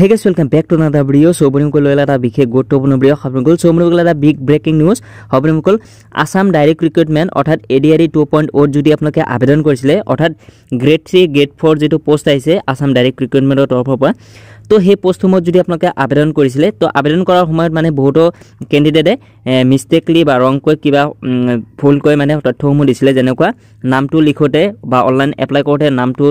হেগেছ welcome back to নাদা video' চৌবনীসকল লৈ এটা বিশেষ গুৰুত্বপূৰ্ণ ভিডিঅ' সপনীসকল চৌবনীসকল এটা বিগ ব্ৰেকিং নিউজ সপনীসকল আছাম ডাইৰেক্ট ৰিক্ৰুইটমেণ্ট অৰ্থাৎ A D R two point অ'ত যদি আপোনালোকে আবেদন কৰিছিলে অৰ্থাৎ গ্ৰেড থ্ৰী গ্ৰেড ফ'ৰ যিটো পষ্ট আহিছে আছাম ডাইৰেক্ট ৰিক্ৰুইটমেণ্টৰ তৰফৰ পৰা তো সেই পষ্টসমূহত যদি আপোনালোকে আবেদন কৰিছিলে তো আবেদন কৰাৰ সময়ত মানে বহুতো কেণ্ডিডেটে মিষ্টেকলি বা ৰংকৈ কিবা ভুলকৈ মানে তথ্যসমূহ দিছিলে যেনেকুৱা নামটো লিখোঁতে বা অনলাইন এপ্লাই কৰোঁতে নামটো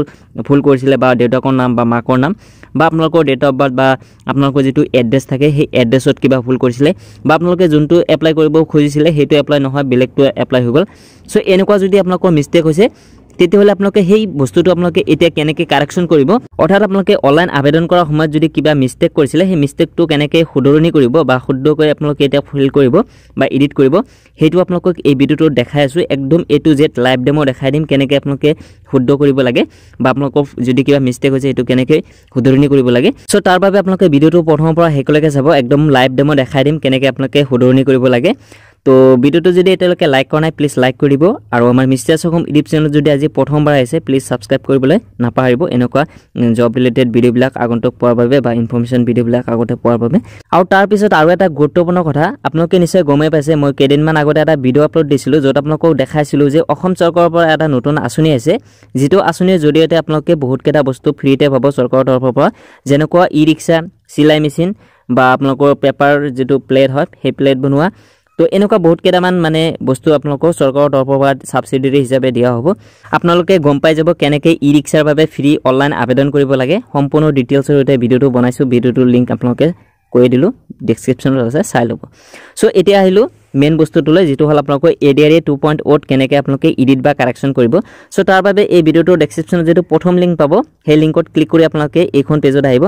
ভুল কৰিছিলে বা দেউতাকৰ নাম বা মাকৰ নাম বা আপোনালোকৰ ডেট অফ বাৰ্থ বা আপোনালোকৰ যিটো এড্ৰেছ থাকে সেই এড্ৰেছত কিবা ভুল কৰিছিলে বা আপোনালোকে যোনটো এপ্লাই কৰিব খুজিছিলে সেইটো এপ্লাই নহয় বেলেগটো এপ্লাই হৈ গ'ল চ' এনেকুৱা যদি আপোনালোকৰ মিষ্টেক হৈছে তেতিয়াহ'লে আপোনালোকে সেই বস্তুটো আপোনালোকে এতিয়া কেনেকৈ কাৰেকশ্যন কৰিব অৰ্থাৎ আপোনালোকে অনলাইন আবেদন কৰাৰ সময়ত যদি কিবা মিষ্টেক কৰিছিলে সেই মিষ্টেকটো কেনেকৈ শুধৰণি কৰিব বা শুদ্ধ কৰি আপোনালোকে এতিয়া ফিল কৰিব বা এডিট কৰিব সেইটো আপোনালোকক এই ভিডিঅ'টোত দেখাই আছোঁ একদম A to Z live demo দেখাই দিম কেনেকৈ আপোনালোকে শুদ্ধ কৰিব লাগে বা আপোনালোকৰ যদি কিবা মিষ্টেক হৈছে সেইটো কেনেকৈ শুধৰণি কৰিব লাগে চ' তাৰ বাবে আপোনালোকে ভিডিঅ'টো প্ৰথমৰ পৰা শেষলৈকে চাব একদম লাইভ ডেমো দেখাই দিম কেনেকৈ আপোনালোকে শুধৰণি কৰিব লাগে তো ভিডিওটো যদি এতিয়ালৈকে লাইক কৰা নাই প্লিজ লাইক কৰি দিব আৰু আমাৰ মিষ্টাৰ চকম ইউটিউব চেনেলত যদি আজি প্ৰথমবাৰ আহিছে প্লিজ ছাবস্ক্ৰাইব কৰিবলৈ নাপাহৰিব এনেকুৱা জব ৰিলেটেড ভিডিঅ'বিলাক আগন্তক পোৱাৰ বাবে বা ইনফৰ্মেশ্যন ভিডিঅ'বিলাক আগতে পোৱাৰ বাবে আৰু তাৰপিছত আৰু এটা গুৰুত্বপূৰ্ণ কথা আপোনালোকে নিশ্চয় গমেই পাইছে মই কেইদিনমান আগতে এটা ভিডিঅ' আপলোড দিছিলোঁ য'ত আপোনালোকক দেখাইছিলোঁ যে অসম চৰকাৰৰ পৰা এটা নতুন আঁচনি আছে যিটো আঁচনিৰ জৰিয়তে আপোনালোকে বহুতকেইটা বস্তু ফ্ৰীতে পাব চৰকাৰৰ তৰফৰ পৰা যেনেকুৱা ই ৰিক্সা চিলাই মেচিন বা আপোনালোকৰ পেপাৰ যিটো প্লেট হয় সেই প্লেট বনোৱা তো এনেকুৱা বহুত কেইটামান মানে বস্তু আপোনালোকৰ চৰকাৰৰ তৰফৰ পৰা ছাবচিডিৰি হিচাপে দিয়া হ'ব আপোনালোকে গম পাই যাব কেনেকৈ ই ৰিক্সাৰ বাবে ফ্ৰী অনলাইন আবেদন কৰিব লাগে সম্পূৰ্ণ ডিটেইলছৰ সৈতে ভিডিঅ'টো বনাইছোঁ ভিডিঅ'টোৰ লিংক আপোনালোকে কৈ দিলোঁ ডিছক্ৰিপশ্যনত আছে চাই ল'ব চ' এতিয়া আহিলোঁ মেইন বস্তুটোলৈ যিটো হ'ল আপোনালোকৰ A D R A two point অ'ট কেনেকৈ আপোনালোকে ইডিট বা কাৰেকশ্যন কৰিব চ' তাৰ বাবে এই ভিডিঅ'টোৰ ডেছক্ৰিপশ্যনত যিটো প্ৰথম লিংক পাব সেই লিংকত ক্লিক কৰি আপোনালোকে এইখন পেজত আহিব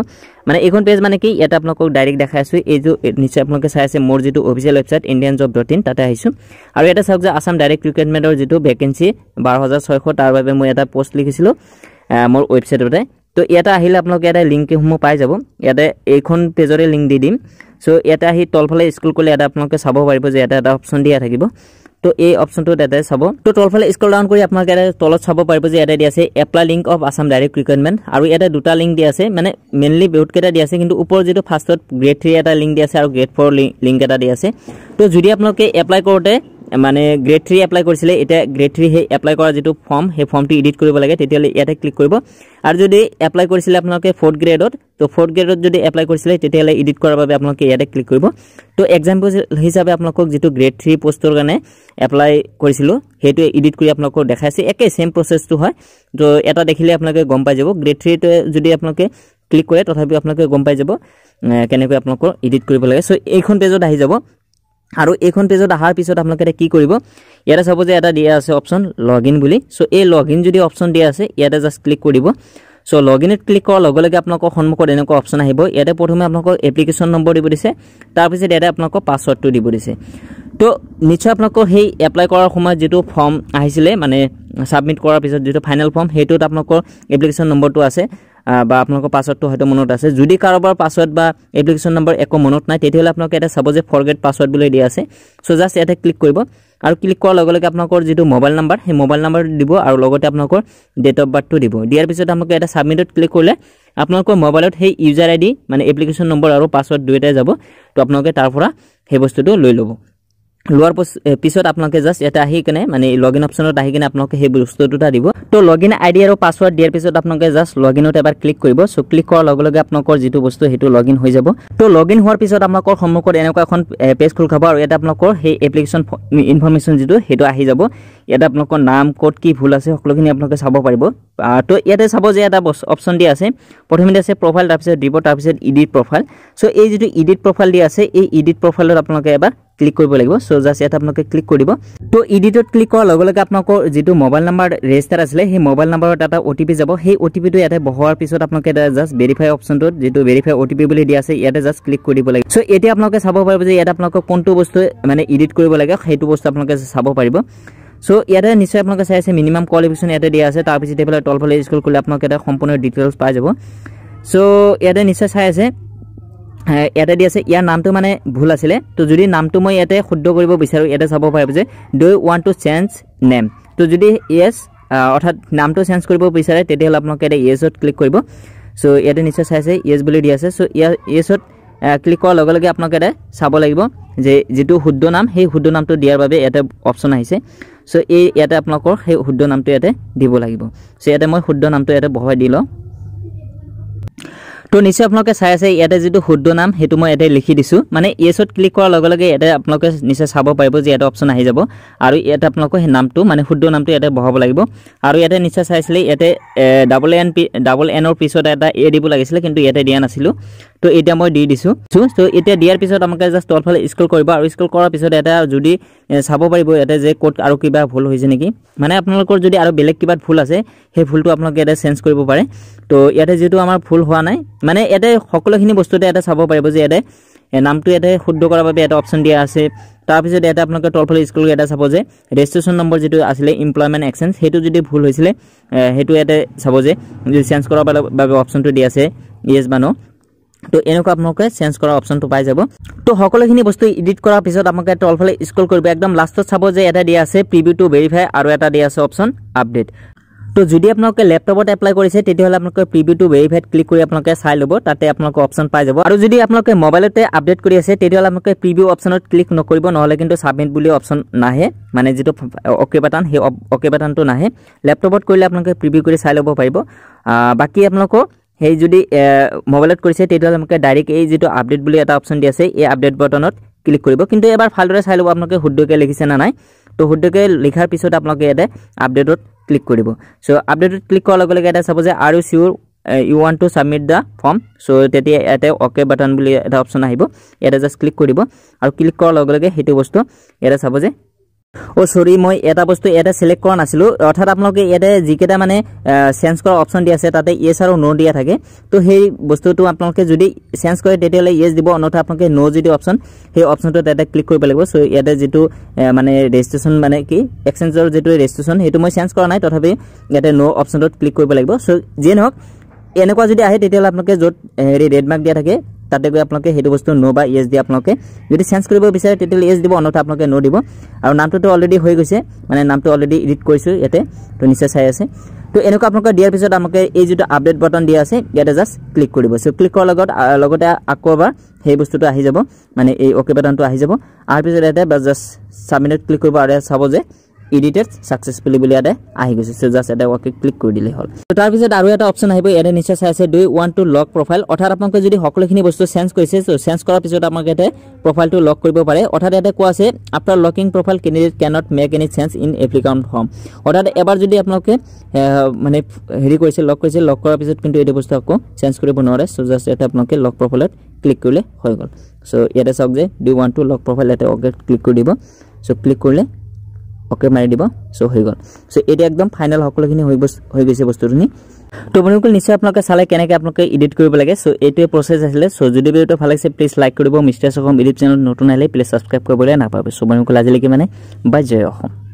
মানে এইখন পেজ মানে কি ইয়াত আপোনালোকক ডাইৰেক্ট দেখাই আছোঁ এইটো নিশ্চয় আপোনালোকে চাই আছে মোৰ যিটো official website Indian job dot in তাতে আহিছোঁ আৰু ইয়াতে চাওক যে আছাম ডাইৰেক্ট ৰিক্ৰুইটমেণ্টৰ যিটো ভেকেঞ্চি বাৰ হাজাৰ ছয়শ তাৰ বাবে মই এটা পষ্ট লিখিছিলোঁ মোৰ ৱেবছাইটতে ত' ইয়াতে আহিলে আপোনালোকে ইয়াতে লিংকসমূহ পাই যাব ইয়াতে এইখন পেজৰে লিংক দি দিম সো ইয়াতে আহি তলফালে স্ক্রল করলে এটা আপনাদের সাব পারি যে এটা এটা অপশন দিয়া থাকবে তো এই অপশনটো এটাই সাব তো তলফালে স্ক্রল ডাউন করে আপনাদের তলত সাব পারি যে এটা দিয়ে আছে apply link of Assam direct recruitment আর এটা দুটা লিঙ্ক দিয়ে আছে মানে মেইনলি বহুত কেটা দিয়ে আছে কিন্তু উপর যে ফার্স্টত গ্রেড থ্রি একটা লিঙ্ক দিয়ে আছে আর গ্রেড ফোর লিঙ্ক এটা দিয়ে আছে তো যদি আপনাদের এপ্লাই করতে মানে গ্ৰেড থ্ৰী এপ্লাই কৰিছিলে এতিয়া গ্ৰেড থ্ৰী সেই এপ্লাই কৰা যিটো ফৰ্ম সেই ফৰ্মটো ইডিট কৰিব লাগে তেতিয়াহ'লে ইয়াতে ক্লিক কৰিব আৰু যদি এপ্লাই কৰিছিলে আপোনালোকে ফৰ্থ গ্ৰেডত ত' ফৰ্থ গ্ৰেডত যদি এপ্লাই কৰিছিলে তেতিয়াহ'লে ইডিট কৰাৰ বাবে আপোনালোকে ইয়াতে ক্লিক কৰিব ত' এক্সাম্পল হিচাপে আপোনালোকক যিটো গ্ৰেড থ্ৰী পষ্টৰ কাৰণে এপ্লাই কৰিছিলোঁ সেইটোৱে ইডিট কৰি আপোনালোকক দেখাইছে একেই চেম প্ৰচেছটো হয় ত' এটা দেখিলে আপোনালোকে গম পাই যাব গ্ৰেড থ্ৰীটোৱে যদি আপোনালোকে ক্লিক কৰে তথাপিও আপোনালোকে গম পাই যাব কেনেকৈ আপোনালোকৰ ইডিট কৰিব লাগে চ' এইখন পেজত আহি যাব আৰু এইখন পেজত অহাৰ পিছত আপোনালোকে এতিয়া কি কৰিব ইয়াতে চাব যে এটা দিয়া আছে অপশ্যন লগ ইন বুলি চ' এই লগ ইন যদি অপশ্যন দিয়া আছে ইয়াতে জাষ্ট ক্লিক কৰিব চ' লগ ইনত ক্লিক কৰাৰ লগে লগে আপোনালোকৰ সন্মুখত এনেকুৱা অপশ্যন আহিব ইয়াতে প্ৰথমে আপোনালোকৰ এপ্লিকেশ্যন নম্বৰ দিব দিছে তাৰপিছত ইয়াতে আপোনালোকৰ পাছৱৰ্ডটো দিব দিছে তো নিশ্চয় আপোনালোকৰ সেই এপ্লাই কৰাৰ সময়ত যিটো ফৰ্ম আহিছিলে মানে ছাবমিট কৰাৰ পিছত যিটো ফাইনেল ফৰ্ম সেইটোত আপোনালোকৰ এপ্লিকেশ্যন নম্বৰটো আছে বা আপোনালোকৰ পাছৱৰ্ডটো হয়তো মনত আছে যদি কাৰোবাৰ পাছৱৰ্ড বা এপ্লিকেশ্যন নম্বৰ একো মনত নাই তেতিয়াহ'লে আপোনালোকে এটা চাব যে ফৰ ফৰগেট পাছৱৰ্ড বুলি দিয়া আছে চ' জাষ্ট ইয়াতে ক্লিক কৰিব আৰু ক্লিক কৰাৰ লগে লগে আপোনালোকৰ যিটো মোবাইল নাম্বাৰ সেই মোবাইল নাম্বাৰটো দিব আৰু লগতে আপোনালোকৰ ডেট অফ বাৰ্থটো দিব দিয়াৰ পিছত আপোনালোকে এটা ছাবমিটত ক্লিক কৰিলে আপোনালোকৰ মোবাইলত সেই ইউজাৰ আই ডি মানে এপ্লিকেশ্যন নম্বৰ আৰু পাছৱৰ্ড দুয়োটাই যাব তো আপোনালোকে তাৰ পৰা সেই বস্তুটো লৈ ল'ব লোৱাৰ পিছত আপোনালোকে জাষ্ট ইয়াতে আহি কিনে মানে লগ ইন অপশ্যনত আহি কিনে আপোনালোকে সেই বস্তু দুটা দিব তো লগ ইন আই ডি আৰু পাছৱৰ্ড দিয়াৰ পিছত আপোনালোকে জাষ্ট লগ ইনত এবাৰ ক্লিক কৰিব চ' ক্লিক কৰাৰ লগে লগে আপোনালোকৰ যিটো বস্তু সেইটো লগ ইন হৈ যাব তো লগ ইন হোৱাৰ পিছত আপোনালোকৰ সন্মুখত এনেকুৱা এখন পেজ খোল খাব আৰু ইয়াতে আপোনালোকৰ সেই এপ্লিকেশ্যন ইনফৰ্মেশ্যন যিটো সেইটো আহি যাব ইয়াতে আপোনালোকৰ নাম ক'ত কি ভুল আছে সকলোখিনি আপোনালোকে চাব পাৰিব তো ইয়াতে চাব যে এটা অপশ্যন দিয়া আছে প্ৰথমতে আছে প্ৰফাইল তাৰপিছত দিব তাৰপিছত ইডিট প্ৰফাইল চ' এই যিটো ইডিট প্ৰফাইল দিয়া আছে এই ইডিট প্ৰফাইলত আপোনালোকে এবাৰ ক্লিক কৰিব লাগিব সো জাস্ট ইয়াত আপোনাক ক্লিক কৰি দিব তো ইডিটত ক্লিক কৰা লগে লগে আপোনাক যেটো মোবাইল নম্বৰ ৰেজিষ্টাৰ আছে হে মোবাইল নম্বৰৰ এটা ওটিপি যাব হে ওটিপিটো ইয়াতে বহোৱাৰ পিছত আপোনাক জাস্ট ভেৰিফাই অপচনটো যেটো ভেৰিফাই ওটিপি বুলি দিয়া আছে ইয়াতে জাস্ট ক্লিক কৰি দিব লাগিব সো এতিয়া আপোনাক চাব পাৰিব যে ইয়াত আপোনাক কোনটো বস্তু মানে ইডিট কৰিব লাগে হেতু বস্তু আপোনাক চাব পাৰিব সো ইয়াতে নিশ্চয় আপোনাক চাই আছে মিনিমাম কোৱালিফিকেশ্যন ইয়াতে দিয়া আছে তাৰ পিছত এফালে তলফালে স্কুল কৰিলে আপোনাক এটা সম্পূৰ্ণ ডিটেইলছ পাই যাব সো ইয়াতে নিশ্চয় চাই আছে ইয়াতে দি আছে ইয়াৰ নামটো মানে ভুল আছিলে তো যদি নামটো মই ইয়াতে শুদ্ধ কৰিব বিচাৰোঁ ইয়াতে চাব পাৰিব যে দৈ ওৱান টু চেঞ্জ নেম তো যদি য়েছ অৰ্থাৎ নামটো চেঞ্জ কৰিব বিচাৰে তেতিয়াহ'লে আপোনালোকে ইয়াতে য়েছত ক্লিক কৰিব চ' ইয়াতে নিশ্চয় চাইছে ইয়েছ বুলি দি আছে চ' ইয়াত য়েছত ক্লিক কৰাৰ লগে লগে আপোনালোকে ইয়াতে চাব লাগিব যে যিটো শুদ্ধ নাম সেই শুদ্ধ নামটো দিয়াৰ বাবে ইয়াতে অপশ্যন আহিছে চ' এই ইয়াতে আপোনালোকৰ সেই শুদ্ধ নামটো ইয়াতে দিব লাগিব চ' ইয়াতে মই শুদ্ধ নামটো ইয়াতে বহুৱাই দি লওঁ তো নিশ্চয় আপোনালোকে চাই আছে ইয়াতে যিটো শুদ্ধ নাম সেইটো মই ইয়াতে লিখি দিছোঁ মানে ইয়েছত ক্লিক কৰাৰ লগে লগে ইয়াতে আপোনালোকে নিশ্চয় চাব পাৰিব যে ইয়াতে অপশ্যন আহি যাব আৰু ইয়াতে আপোনালোকৰ সেই নামটো মানে শুদ্ধ নামটো ইয়াতে বঢ়াব লাগিব আৰু ইয়াতে নিশ্চয় চাইছিলে ইয়াতে ডাবল এন ডাবল এনৰ পিছত এটা এ দিব লাগিছিলে কিন্তু ইয়াতে দিয়া নাছিলোঁ তো এতিয়া মই দি দিছোঁ তো এতিয়া দিয়াৰ পিছত আমাক জাষ্ট তলফালে স্কুল কৰিব আৰু স্কুল কৰাৰ পিছত এটা যদি চাব পাৰিব ইয়াতে যে ক'ত আৰু কিবা ভুল হৈছে নেকি মানে আপোনালোকৰ যদি আৰু বেলেগ কিবা ভুল আছে সেই ভুলটো আপোনালোকে ইয়াতে চেঞ্জ কৰিব পাৰে তো ইয়াতে যিহেতু আমাৰ ভুল হোৱা নাই মানে ইয়াতে সকলোখিনি বস্তুতে ইয়াতে চাব পাৰিব যে ইয়াতে নামটো ইয়াতে শুদ্ধ কৰাৰ বাবে এটা অপশ্যন দিয়া আছে তাৰপিছত ইয়াতে আপোনালোকে তলফালে স্কুল এটা চাব যে ৰেজিষ্ট্ৰেশ্যন নম্বৰ যিটো আছিলে ইমপ্লয়মেণ্ট এক্সেঞ্জ সেইটো যদি ভুল হৈছিলে সেইটো ইয়াতে চাব যে চেঞ্জ কৰাৰ বাবে অপশ্যনটো দিয়া আছে ইয়েছ বা তো এনেকুৱা আপোনালোকে চেঞ্জ কৰা অপশ্যনটো পাই যাব তো সকলোখিনি বস্তু ইডিট কৰাৰ পিছত আপোনালোকে তলফালে স্কুল কৰিব একদম লাষ্টত চাব যে এটা দিয়া আছে প্ৰিভিউটো ভেৰিফাই আৰু এটা দিয়া আছে অপশ্যন আপডেট তো যদি আপোনালোকে লেপটপত এপ্লাই কৰিছে তেতিয়াহ'লে আপোনালোকে প্ৰিভিউটো ভেৰিফাইড ক্লিক কৰি আপোনালোকে চাই ল'ব তাতে আপোনালোকে অপশ্যন পাই যাব আৰু যদি আপোনালোকে মোবাইলতে আপডেট কৰি আছে তেতিয়াহ'লে আপোনালোকে প্ৰিভিউ অপশ্যনত ক্লিক নকৰিব নহ'লে কিন্তু ছাবমিট বুলি অপশ্যন নাহে মানে যিটো অকে বাটান সেই অকে বাটানটো নাহে লেপটপত কৰিলে আপোনালোকে প্ৰিভিউ কৰি চাই ল'ব পাৰিব বাকী আপোনালোকৰ সেই যদি মোবাইলত কৰিছে তেতিয়াহ'লে আপোনালোকে ডাইৰেক্ট এই যিটো আপডেট বুলি এটা অপশ্যন দি আছে এই আপডেট বটনত ক্লিক কৰিব কিন্তু এবাৰ ভালদৰে চাই ল'ব আপোনালোকে শুদ্ধকৈ লিখিছে নে নাই তো শুদ্ধকৈ লিখাৰ পিছত আপোনালোকে ইয়াতে আপডেটত ক্লিক কৰিব চ' আপডেটত ক্লিক কৰাৰ লগে লগে ইয়াতে চাব যে আৰু চিউৰ ইউ ৱান to submit the form so' তেতিয়া ইয়াতে অ'কে বাটন বুলি এটা অপশ্যন আহিব ইয়াতে জাষ্ট ক্লিক কৰিব আৰু ক্লিক কৰাৰ লগে লগে সেইটো বস্তু ইয়াতে চাব যে অ' চৰি মই এটা বস্তু ইয়াতে ছিলেক্ট কৰা নাছিলোঁ অৰ্থাৎ আপোনালোকে ইয়াতে যিকেইটা মানে চেঞ্জ কৰা অপশ্যন দিয়া আছে তাতে ইয়েছ আৰু ন' দিয়া থাকে তো সেই বস্তুটো আপোনালোকে যদি চেঞ্জ কৰে তেতিয়াহ'লে ইয়েছ দিব অন্যথা আপোনালোকে ন' যিটো অপশ্যন সেই অপশ্যনটোত ইয়াতে ক্লিক কৰিব লাগিব চ' ইয়াতে যিটো মানে ৰেজিষ্ট্ৰেশ্যন মানে কি এক্সেঞ্জৰ যিটো ৰেজিষ্ট্ৰেশ্যন সেইটো মই চেঞ্জ কৰা নাই তথাপি ইয়াতে ন' অপশ্যনটোত ক্লিক কৰিব লাগিব চ' যিয়ে নহওক এনেকুৱা যদি আহে তেতিয়াহ'লে আপোনালোকে য'ত হেৰি ৰেডমাৰ্ক দিয়া থাকে তাতে গৈ আপোনালোকে সেইটো বস্তু নো বা ইয়েছ দি আপোনালোকে যদি চেঞ্জ কৰিব বিচাৰে তেতিয়াহ'লে ইয়েছ দিব অন্যথা আপোনালোকে নো দিব আৰু নামটোতো অলৰেডি হৈ গৈছে মানে নামটো অলৰেডি ইডিট কৰিছোঁ ইয়াতে তো নিশ্চয় চাই আছে তো এনেকুৱা আপোনালোকে দিয়াৰ পিছত আপোনালোকে এই যিটো আপডেট বাটন দিয়া আছে ইয়াতে জাষ্ট ক্লিক কৰিব চ' ক্লিক কৰাৰ লগত লগতে আকৌ এবাৰ সেই বস্তুটো আহি যাব মানে এই অ'কে বাটনটো আহি যাব অহাৰ পিছত ইয়াতে জাষ্ট ছাবমিটত ক্লিক কৰিব আৰু চাব যে ইডিটেড ছাকচেছফুলি বুলি ইয়াতে আহি গৈছে চ' জাষ্ট এটা ৱাকে ক্লিক কৰি দিলে হ'ল ত' তাৰপিছত আৰু এটা অপশ্যন আহিব ইয়াতে নিশ্চয় চাই আছে ডু ৱান টু লক প্ৰফাইল অৰ্থাৎ আপোনালোকে যদি সকলোখিনি বস্তু চেঞ্জ কৰিছে চ' চেঞ্জ কৰাৰ পিছত আমাক ইয়াতে প্ৰফাইলটো লক কৰিব পাৰে অৰ্থাৎ ইয়াতে কোৱা আছে after locking profile candidate cannot make any change in application form অৰ্থাৎ এবাৰ যদি আপোনালোকে মানে হেৰি কৰিছে লক কৰিছে লক কৰাৰ পিছত কিন্তু এইটো বস্তু আকৌ চেঞ্জ কৰিব নোৱাৰে চ' জাষ্ট ইয়াতে আপোনালোকে লক প্ৰফাইলত ক্লিক কৰিলে হৈ গ'ল চ' ইয়াতে চাওক যে ডু ৱান টু লক প্ৰফাইল ইয়াতে অকে ক্লিক কৰি দিব চ' ক্লিক কৰিলে ওকে মারি দিব সো হয়ে গেল সো এটি একদম ফাইনাল সকলখিন হয়ে গেছে বস্তুটি তো বন্ধুক নিশ্চয় আপনাদের চালে কেন আপনাদের এডিট করবেন সো এইটাই প্রসেস আসে সো যদি ভিডিওটি ভাল লাগছে প্লিজ লাইক করব মিস্টার্স এডিট চ্যানেল নতুন আহলে প্লিজ সাবস্ক্রাইব করবলে নাভাবে সো বন্ধুক আজিলেক মানে বাই জয় অসম